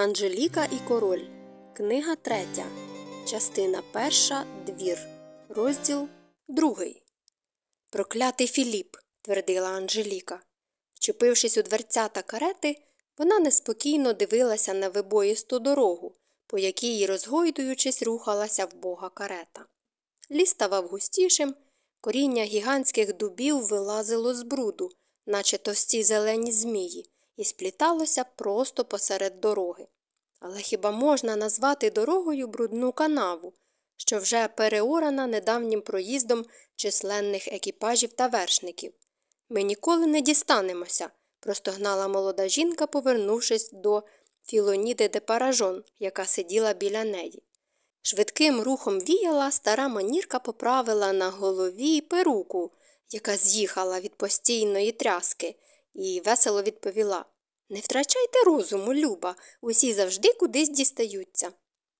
Анжеліка і Король. Книга третя. Частина ПЕРША. Двір. Розділ другий. Проклятий Філіп. твердила Анжеліка. Вчепившись у дверцята карети, вона неспокійно дивилася на вибоїсту дорогу, по якій, розгойдуючись, рухалася в бога карета. Ліс ставав густішим, коріння гігантських дубів вилазило з бруду, наче товсті зелені змії і спліталося просто посеред дороги. Але хіба можна назвати дорогою брудну канаву, що вже переорана недавнім проїздом численних екіпажів та вершників? Ми ніколи не дістанемося, простогнала молода жінка, повернувшись до Філоніди де Паражон, яка сиділа біля неї. Швидким рухом віяла, стара манірка поправила на голові перуку, яка з'їхала від постійної тряски, і весело відповіла Не втрачайте розуму, Люба, усі завжди кудись дістаються.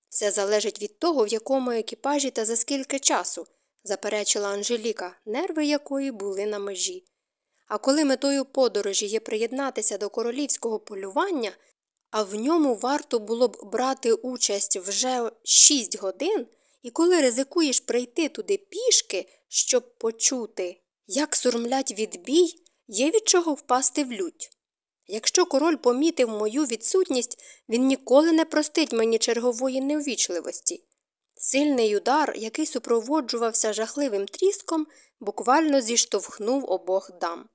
Все залежить від того, в якому екіпажі та за скільки часу, заперечила Анжеліка, нерви якої були на межі. А коли метою подорожі є приєднатися до королівського полювання, а в ньому варто було б брати участь вже шість годин, і коли ризикуєш прийти туди пішки, щоб почути, як сурмлять відбій, є від чого впасти в лють. Якщо король помітив мою відсутність, він ніколи не простить мені чергової неввічливості. Сильний удар, який супроводжувався жахливим тріском, буквально зіштовхнув обох дам.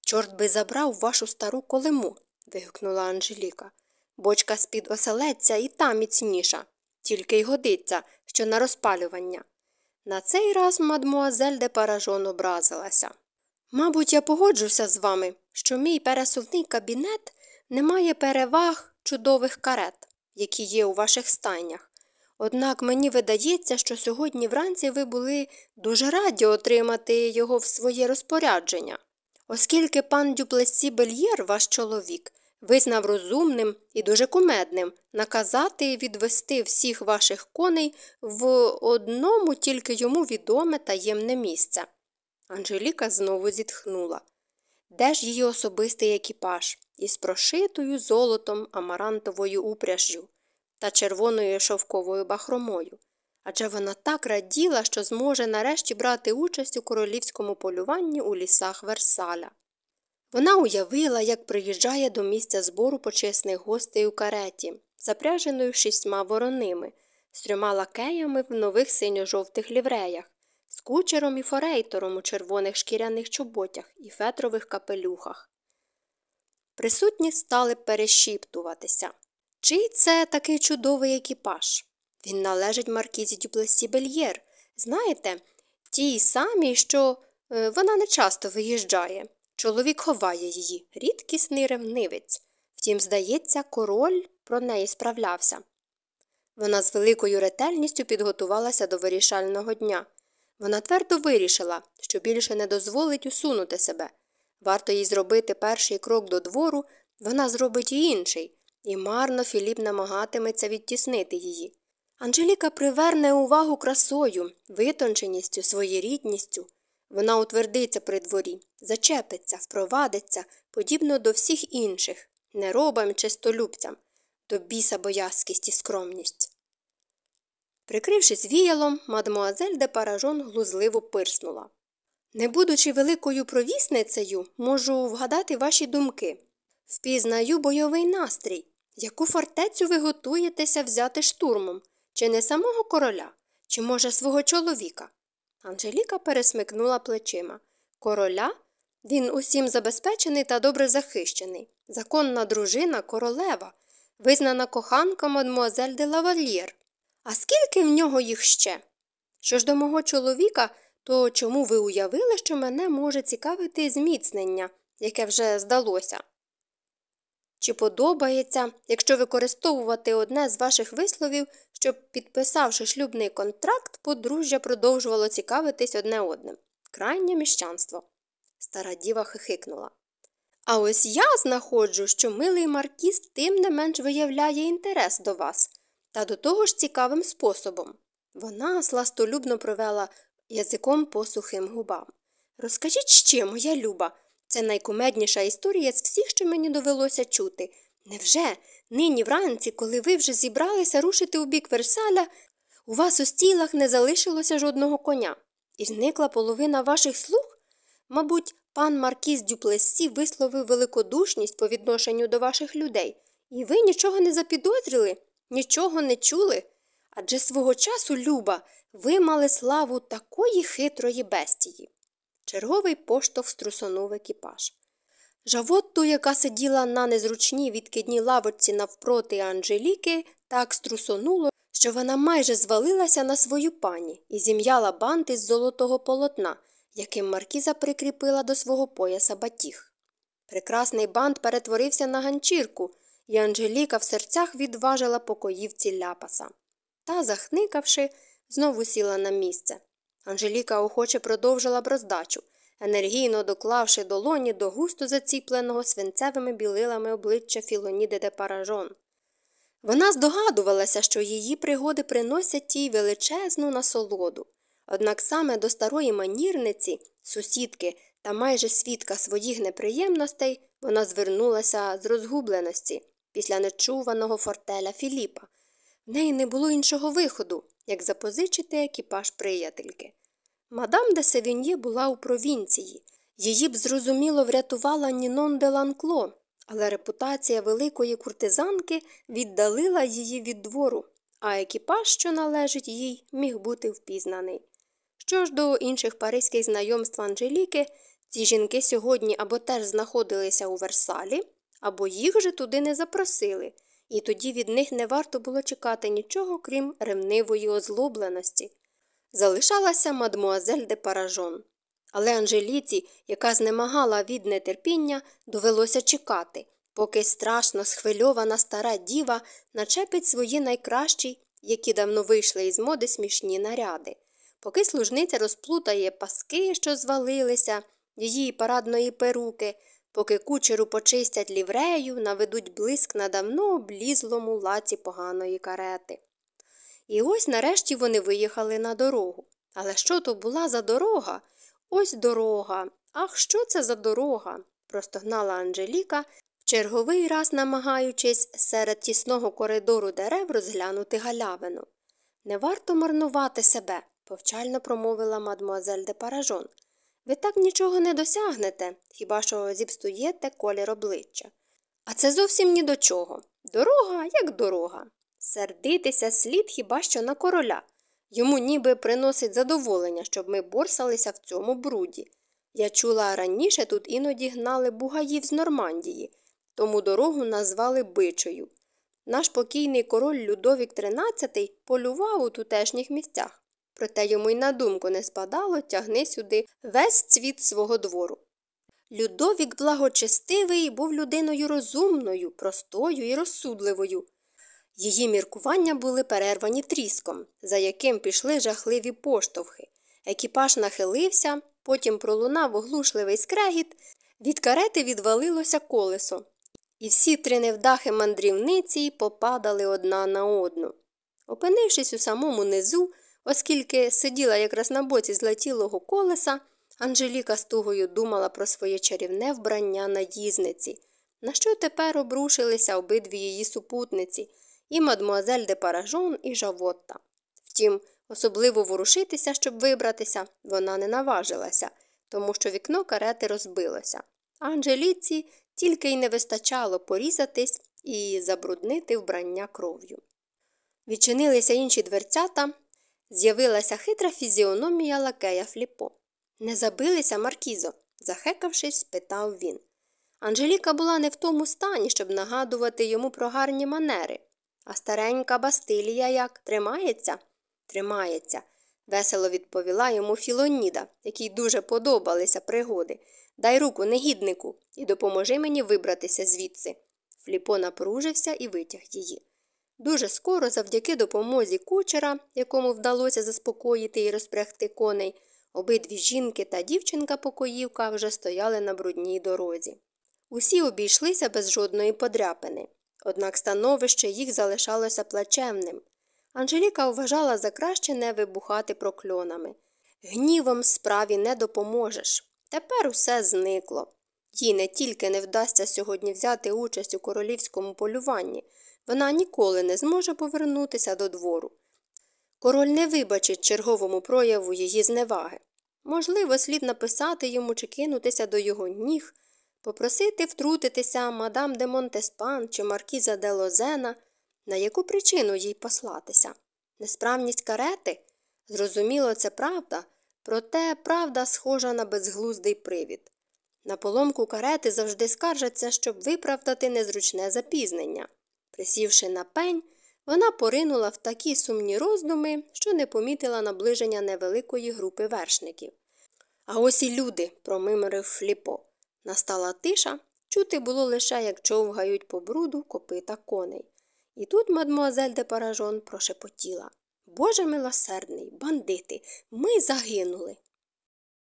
Чорт би забрав вашу стару колему, вигукнула Анжеліка. Бочка з під оселедця і та міцніша, тільки й годиться, що на розпалювання. На цей раз мадмуазель де Паражон образилася. Мабуть, я погоджуся з вами, що мій пересувний кабінет не має переваг чудових карет, які є у ваших стайнях. Однак мені видається, що сьогодні вранці ви були дуже раді отримати його в своє розпорядження, оскільки пан Дюплесі Бельєр, ваш чоловік, визнав розумним і дуже кумедним наказати відвести всіх ваших коней в одному тільки йому відоме таємне місце. Анжеліка знову зітхнула. Де ж її особистий екіпаж із прошитою золотом амарантовою упряжжю та червоною шовковою бахромою? Адже вона так раділа, що зможе нарешті брати участь у королівському полюванні у лісах Версаля. Вона уявила, як приїжджає до місця збору почесних гостей у кареті, запряженою шістьма вороними, з трьома лакеями в нових синьо-жовтих лівреях, з кучером і форейтором у червоних шкіряних чоботях і фетрових капелюхах. Присутні стали перешіптуватися. Чий це такий чудовий екіпаж? Він належить маркізі Дюплесі Бельєр. Знаєте, тій самій, що е, вона не часто виїжджає. Чоловік ховає її, рідкісний ревнивець. Втім, здається, король про неї справлявся. Вона з великою ретельністю підготувалася до вирішального дня. Вона твердо вирішила, що більше не дозволить усунути себе. Варто їй зробити перший крок до двору, вона зробить і інший, і марно Філіп намагатиметься відтіснити її. Анжеліка приверне увагу красою, витонченістю, своєрідністю. Вона утвердиться при дворі, зачепиться, впровадиться, подібно до всіх інших, неробам чи столюбцям, до біса боязкість і скромність. Прикрившись віялом, мадмуазель де Паражон глузливо пирснула. Не будучи великою провісницею, можу вгадати ваші думки. Впізнаю бойовий настрій, яку фортецю ви готуєтеся взяти штурмом, чи не самого короля, чи, може, свого чоловіка. Анжеліка пересмикнула плечима. Короля? Він усім забезпечений та добре захищений. Законна дружина королева, визнана коханка мадмуазель де лавальєр. А скільки в нього їх ще? Що ж до мого чоловіка, то чому ви уявили, що мене може цікавити зміцнення, яке вже здалося? Чи подобається, якщо використовувати одне з ваших висловів, щоб, підписавши шлюбний контракт, подружжя продовжувало цікавитись одне одним? Крайнє міщанство. Стара діва хихикнула. А ось я знаходжу, що милий маркіз тим не менш виявляє інтерес до вас та до того ж цікавим способом. Вона сластолюбно провела язиком по сухим губам. Розкажіть ще, моя люба, це найкумедніша історія з всіх, що мені довелося чути. Невже нині вранці, коли ви вже зібралися рушити у бік Версаля, у вас у стілах не залишилося жодного коня, і зникла половина ваших слуг? Мабуть, пан Маркіз Дюплесі висловив великодушність по відношенню до ваших людей, і ви нічого не запідозрили? нічого не чули? Адже свого часу, Люба, ви мали славу такої хитрої бестії. Черговий поштовх струсонув екіпаж. Жавотту, яка сиділа на незручній відкидній лавочці навпроти Анжеліки, так струсонуло, що вона майже звалилася на свою пані і зім'яла банти з золотого полотна, яким маркіза прикріпила до свого пояса батіг. Прекрасний бант перетворився на ганчірку, і Анжеліка в серцях відважила покоївці ляпаса. Та, захникавши, знову сіла на місце. Анжеліка охоче продовжила б роздачу, енергійно доклавши долоні до густо заціпленого свинцевими білилами обличчя Філоніди де Паражон. Вона здогадувалася, що її пригоди приносять їй величезну насолоду, однак саме до старої манірниці, сусідки та майже свідка своїх неприємностей вона звернулася з розгубленості після нечуваного фортеля Філіпа. В неї не було іншого виходу, як запозичити екіпаж приятельки. Мадам де Севіньє була у провінції. Її б зрозуміло врятувала Нінон де Ланкло, але репутація великої куртизанки віддалила її від двору, а екіпаж, що належить їй, міг бути впізнаний. Що ж до інших паризьких знайомств Анжеліки, ці жінки сьогодні або теж знаходилися у Версалі, або їх же туди не запросили, і тоді від них не варто було чекати нічого, крім ревнивої озлобленості. Залишалася мадмуазель де Паражон. Але Анжеліці, яка знемагала від нетерпіння, довелося чекати, поки страшно схвильована стара діва начепить свої найкращі, які давно вийшли із моди смішні наряди, поки служниця розплутає паски, що звалилися, її парадної перуки. Поки кучеру почистять ліврею, наведуть блиск на давно облізлому лаці поганої карети. І ось нарешті вони виїхали на дорогу. Але що то була за дорога? Ось дорога. Ах, що це за дорога? простогнала Анжеліка, в черговий раз намагаючись серед тісного коридору дерев розглянути галявину. Не варто марнувати себе, повчально промовила мадмуазель де Паражон. Ви так нічого не досягнете, хіба що зіпстуєте колір обличчя. А це зовсім ні до чого. Дорога, як дорога. Сердитися слід хіба що на короля. Йому ніби приносить задоволення, щоб ми борсалися в цьому бруді. Я чула раніше тут іноді гнали бугаїв з Нормандії, тому дорогу назвали Бичою. Наш покійний король Людовік XIII полював у тутешніх місцях, проте йому й на думку не спадало тягни сюди весь цвіт свого двору. Людовік благочестивий був людиною розумною, простою і розсудливою. Її міркування були перервані тріском, за яким пішли жахливі поштовхи. Екіпаж нахилився, потім пролунав оглушливий скрегіт, від карети відвалилося колесо, і всі три невдахи мандрівниці попадали одна на одну. Опинившись у самому низу, Оскільки сиділа якраз на боці злетілого колеса, Анжеліка з тугою думала про своє чарівне вбрання наїзниці, на що тепер обрушилися обидві її супутниці і мадмуазель де Паражон, і Жавотта. Втім, особливо ворушитися, щоб вибратися, вона не наважилася, тому що вікно карети розбилося. А Анжеліці тільки й не вистачало порізатись і забруднити вбрання кров'ю. Відчинилися інші дверцята, З'явилася хитра фізіономія лакея Фліпо. Не забилися, Маркізо? захекавшись, спитав він. Анжеліка була не в тому стані, щоб нагадувати йому про гарні манери. А старенька Бастилія як тримається? Тримається, весело відповіла йому Філоніда, якій дуже подобалися пригоди. Дай руку, негіднику, і допоможи мені вибратися звідси. Фліпо напружився і витяг її. Дуже скоро, завдяки допомозі кучера, якому вдалося заспокоїти і розпрягти коней, обидві жінки та дівчинка-покоївка вже стояли на брудній дорозі. Усі обійшлися без жодної подряпини, однак становище їх залишалося плачевним. Анжеліка вважала за краще не вибухати прокльонами. Гнівом справі не допоможеш. Тепер усе зникло. Їй не тільки не вдасться сьогодні взяти участь у королівському полюванні, вона ніколи не зможе повернутися до двору. Король не вибачить черговому прояву її зневаги. Можливо, слід написати йому чи кинутися до його ніг, попросити втрутитися мадам де Монтеспан чи маркіза де Лозена, на яку причину їй послатися. Несправність карети? Зрозуміло, це правда, проте правда схожа на безглуздий привід. На поломку карети завжди скаржаться, щоб виправдати незручне запізнення. Присівши на пень, вона поринула в такі сумні роздуми, що не помітила наближення невеликої групи вершників. А ось і люди, промимирив Фліпо. Настала тиша, чути було лише, як човгають по бруду копита коней. І тут мадмуазель де Паражон прошепотіла Боже милосердний, бандити, ми загинули.